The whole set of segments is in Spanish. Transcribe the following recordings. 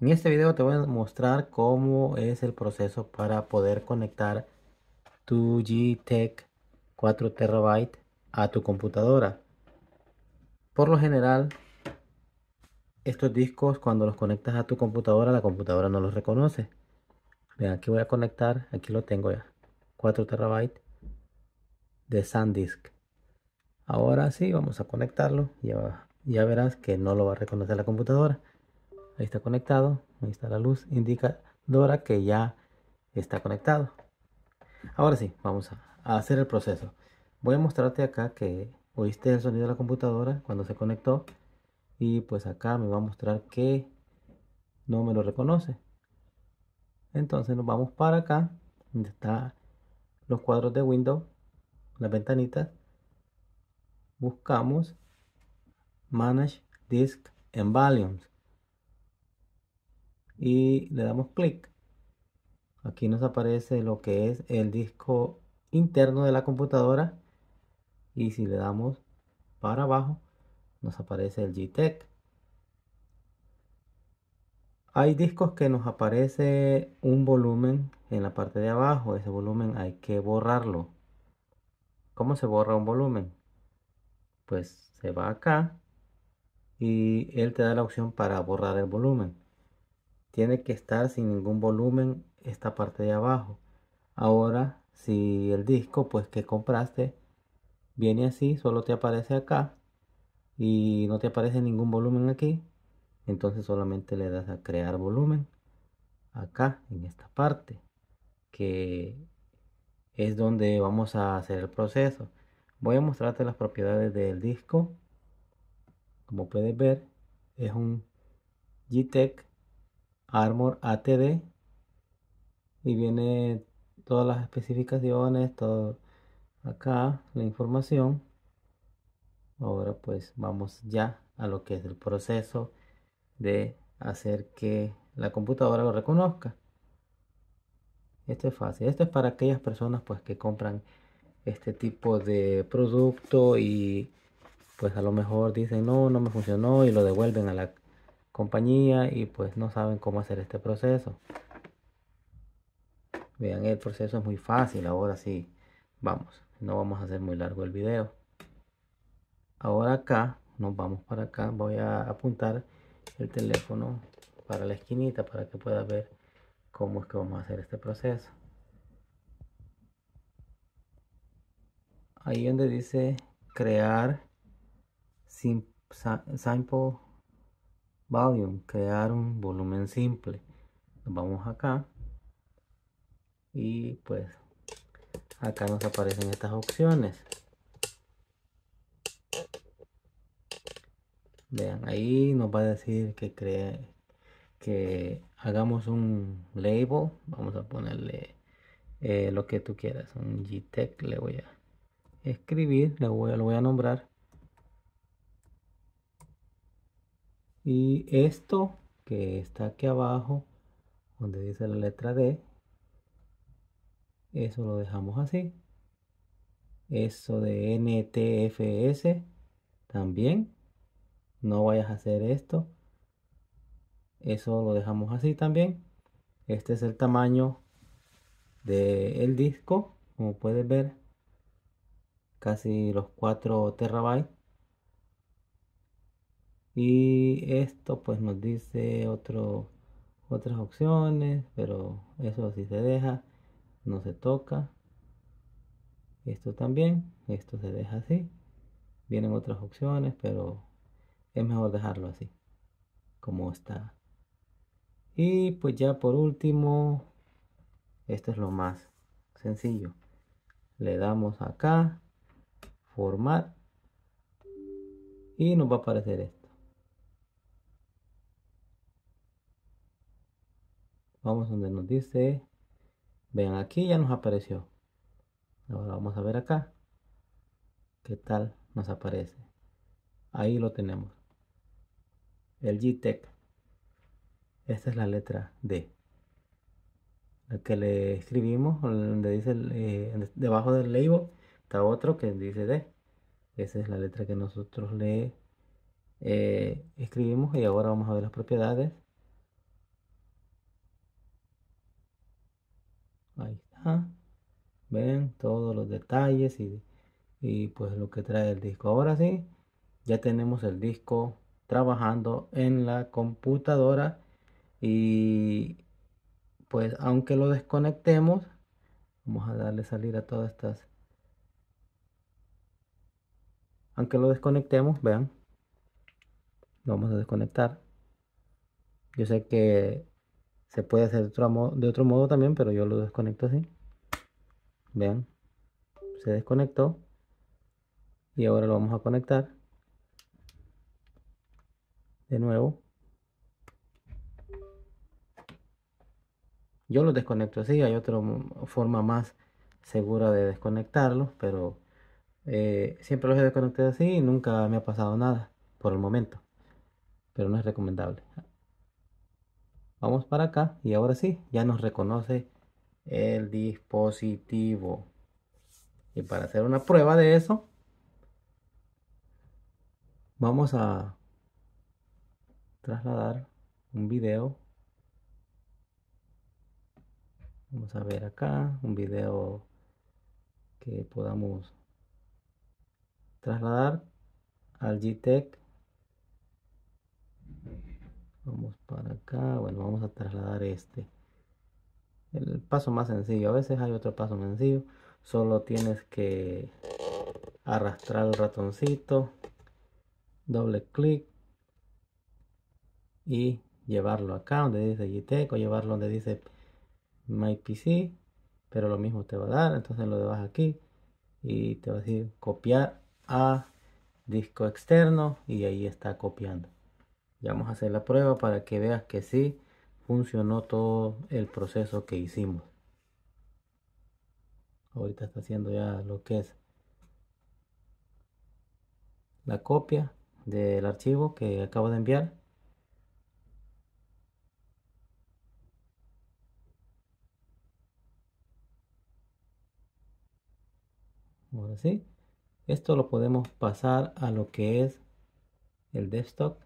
En este video te voy a mostrar cómo es el proceso para poder conectar tu GTEC 4 TB a tu computadora. Por lo general, estos discos cuando los conectas a tu computadora, la computadora no los reconoce. aquí voy a conectar, aquí lo tengo ya, 4 TB de SanDisk. Ahora sí, vamos a conectarlo, ya verás que no lo va a reconocer la computadora. Ahí está conectado. Ahí está la luz indicadora que ya está conectado. Ahora sí, vamos a hacer el proceso. Voy a mostrarte acá que oíste el sonido de la computadora cuando se conectó. Y pues acá me va a mostrar que no me lo reconoce. Entonces nos vamos para acá. Donde están los cuadros de Windows. Las ventanitas. Buscamos Manage Disk and Volumes y le damos clic. Aquí nos aparece lo que es el disco interno de la computadora y si le damos para abajo nos aparece el GTEC. Hay discos que nos aparece un volumen en la parte de abajo. Ese volumen hay que borrarlo. ¿Cómo se borra un volumen? Pues se va acá y él te da la opción para borrar el volumen tiene que estar sin ningún volumen esta parte de abajo ahora si el disco pues que compraste viene así solo te aparece acá y no te aparece ningún volumen aquí entonces solamente le das a crear volumen acá en esta parte que es donde vamos a hacer el proceso voy a mostrarte las propiedades del disco como puedes ver es un GTEC Armor ATD y viene todas las especificaciones, todo acá la información. Ahora pues vamos ya a lo que es el proceso de hacer que la computadora lo reconozca. Esto es fácil. Esto es para aquellas personas pues que compran este tipo de producto y pues a lo mejor dicen no, no me funcionó y lo devuelven a la, compañía y pues no saben cómo hacer este proceso. Vean, el proceso es muy fácil, ahora sí, vamos, no vamos a hacer muy largo el video. Ahora acá, nos vamos para acá, voy a apuntar el teléfono para la esquinita para que pueda ver cómo es que vamos a hacer este proceso. Ahí donde dice crear sample volume, crear un volumen simple. vamos acá y pues acá nos aparecen estas opciones. Vean, ahí nos va a decir que cree que hagamos un label. Vamos a ponerle eh, lo que tú quieras. Un GTEC le voy a escribir, le voy, lo voy a nombrar. Y esto que está aquí abajo, donde dice la letra D, eso lo dejamos así. Eso de NTFS también. No vayas a hacer esto. Eso lo dejamos así también. Este es el tamaño del disco. Como puedes ver, casi los 4 terabytes y esto pues nos dice otras opciones pero eso así se deja no se toca esto también esto se deja así vienen otras opciones pero es mejor dejarlo así como está y pues ya por último esto es lo más sencillo le damos acá formar y nos va a aparecer esto Vamos donde nos dice. Vean, aquí ya nos apareció. Ahora vamos a ver acá. ¿Qué tal nos aparece? Ahí lo tenemos. El GTEC. Esta es la letra D. La que le escribimos, donde dice, eh, debajo del label, está otro que dice D. Esa es la letra que nosotros le eh, escribimos y ahora vamos a ver las propiedades. ven todos los detalles y, pues lo que trae el disco ahora sí ya tenemos el disco trabajando en la computadora y pues aunque lo desconectemos vamos a darle salir a todas estas aunque lo desconectemos vean vamos a desconectar yo sé que se puede hacer de otro modo también pero yo lo desconecto así Vean, se desconectó. Y ahora lo vamos a conectar. De nuevo. Yo lo desconecto así, hay otra forma más segura de desconectarlo, pero eh, siempre lo he desconectado así y nunca me ha pasado nada por el momento. Pero no es recomendable. Vamos para acá y ahora sí, ya nos reconoce el dispositivo. Y para hacer una prueba de eso, vamos a trasladar un video. Vamos a ver acá un video que podamos trasladar al GTEC. Vamos para acá. Bueno, vamos a trasladar este el paso más sencillo. A veces hay otro paso sencillo. Solo tienes que arrastrar el ratoncito, doble clic y llevarlo acá donde dice GTEC o llevarlo donde dice My PC. Pero lo mismo te va a dar. Entonces lo dejas aquí y te va a decir copiar a disco externo y ahí está copiando. Ya vamos a hacer la prueba para que veas que sí funcionó todo el proceso que hicimos. Ahorita está haciendo ya lo que es la copia del archivo que acabo de enviar. Ahora sí, esto lo podemos pasar a lo que es el desktop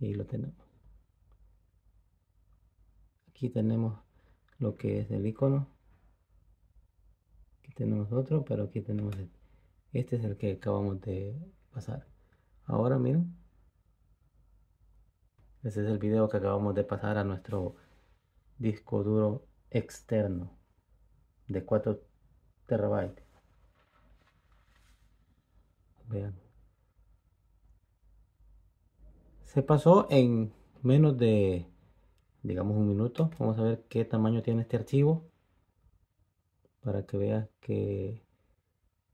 y lo tenemos aquí tenemos lo que es el icono aquí tenemos otro pero aquí tenemos este, este es el que acabamos de pasar ahora miren ese es el video que acabamos de pasar a nuestro disco duro externo de 4 terabytes vean se pasó en menos de digamos un minuto vamos a ver qué tamaño tiene este archivo para que veas que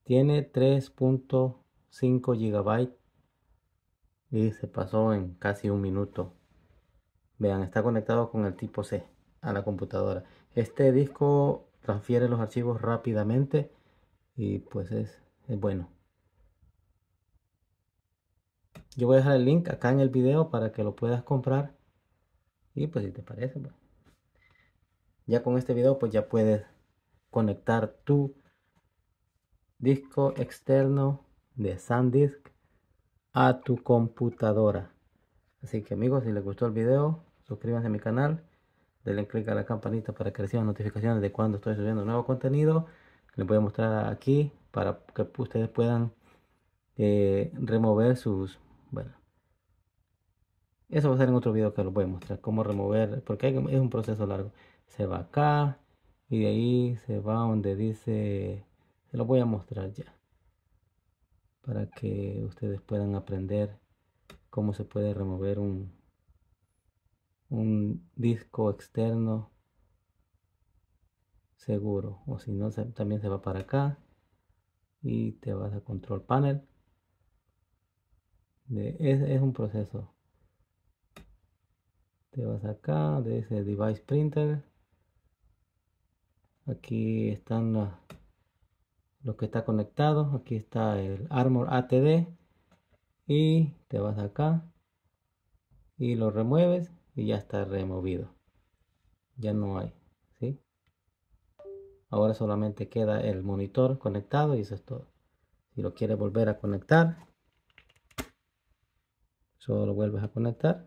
tiene 3.5 gigabytes y se pasó en casi un minuto vean está conectado con el tipo C a la computadora este disco transfiere los archivos rápidamente y pues es, es bueno yo voy a dejar el link acá en el video para que lo puedas comprar y pues si te parece, pues. Ya con este video pues ya puedes conectar tu disco externo de SanDisk a tu computadora. Así que amigos, si les gustó el video, suscríbanse a mi canal, denle click a la campanita para que reciban notificaciones de cuando estoy subiendo nuevo contenido. Les voy a mostrar aquí para que ustedes puedan eh, remover sus, eso va a ser en otro video que lo voy a mostrar, cómo remover, porque es un proceso largo. Se va acá y de ahí se va donde dice, se lo voy a mostrar ya, para que ustedes puedan aprender cómo se puede remover un, un disco externo seguro o si no también se va para acá y te vas a control panel es, es un proceso te vas acá ese device printer aquí están los, que está conectado, aquí está el armor atd y te vas acá y lo remueves y ya está removido ya no hay ¿sí? ahora solamente queda el monitor conectado y eso es todo si lo quieres volver a conectar solo lo vuelves a conectar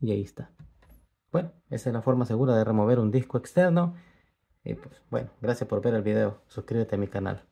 y ahí está. Bueno, esa es la forma segura de remover un disco externo. Y pues bueno, gracias por ver el video. Suscríbete a mi canal.